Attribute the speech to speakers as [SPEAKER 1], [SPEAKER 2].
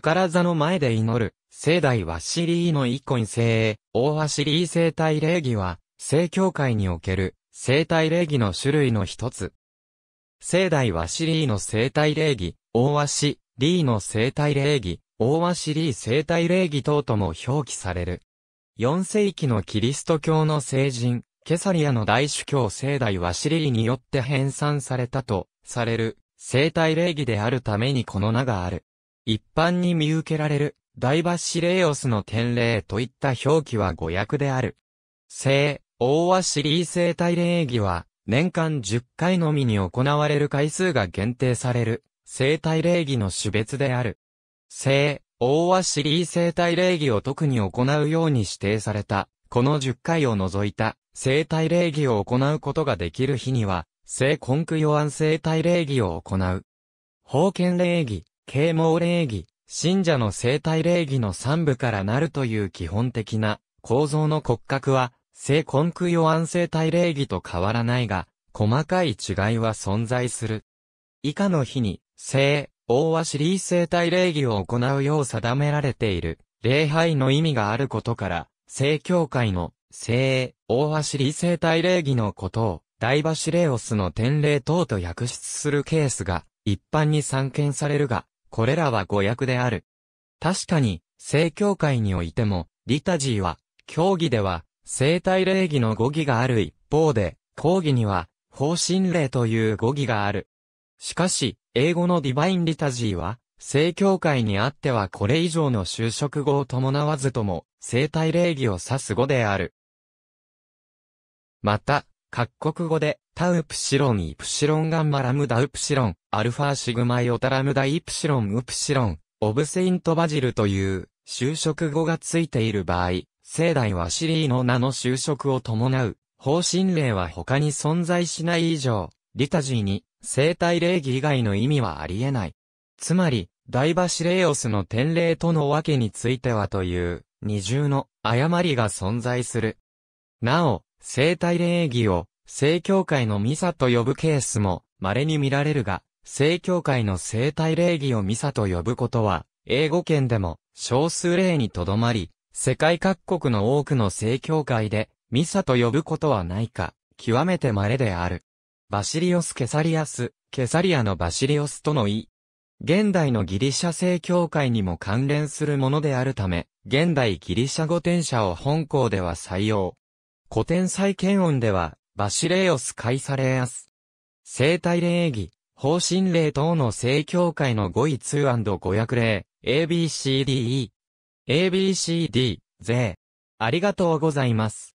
[SPEAKER 1] 宝座の前で祈る、聖代はシリーの一個に聖大ワシリー聖体礼儀は、聖教会における、聖体礼儀の種類の一つ。聖代はシリーの聖体礼儀、大ワシリーの聖体礼儀、大ワシリー聖体礼儀等とも表記される。4世紀のキリスト教の聖人、ケサリアの大主教聖代はシリーによって編纂されたと、される、聖体礼儀であるためにこの名がある。一般に見受けられる、ダイバシレイオスの典礼といった表記は語訳である。聖、大和シリー生態礼儀は、年間10回のみに行われる回数が限定される、生態礼儀の種別である。聖、大和シリー生態礼儀を特に行うように指定された、この10回を除いた、生態礼儀を行うことができる日には、聖コンクヨアン生態礼儀を行う。封建礼儀、啓蒙礼儀、信者の生体礼儀の三部からなるという基本的な構造の骨格は、聖根空与安生体礼儀と変わらないが、細かい違いは存在する。以下の日に、聖、大和シリー生体礼儀を行うよう定められている、礼拝の意味があることから、聖教会の、聖、大和シリー生体礼儀のことを、大橋シレオスの天礼等と訳出するケースが、一般に散見されるが、これらは誤訳である。確かに、正教会においても、リタジーは、教義では、生体礼儀の語義がある一方で、講義には、方針礼という語義がある。しかし、英語のディバインリタジーは、正教会にあってはこれ以上の就職語を伴わずとも、生体礼儀を指す語である。また、各国語で、タウプシロンイプシロンガンマラムダウプシロン、アルファシグマヨタラムダイプシロンウプシロン、オブセイントバジルという、就職語がついている場合、生代はシリーの名の就職を伴う、方針例は他に存在しない以上、リタジーに、生体礼儀以外の意味はあり得ない。つまり、ダイバシレイオスの典礼とのわけについてはという、二重の誤りが存在する。なお、生体礼儀を正教会のミサと呼ぶケースも稀に見られるが、正教会の生体礼儀をミサと呼ぶことは、英語圏でも少数例にとどまり、世界各国の多くの正教会で、ミサと呼ぶことはないか、極めて稀である。バシリオス・ケサリアス、ケサリアのバシリオスとの意。現代のギリシャ正教会にも関連するものであるため、現代ギリシャ語典社を本校では採用。古典再検音では、バシレオス・カイサレアス。生体礼儀、方針礼等の正教会の語彙通語訳礼、ABCDE。ABCD、税。ありがとうございます。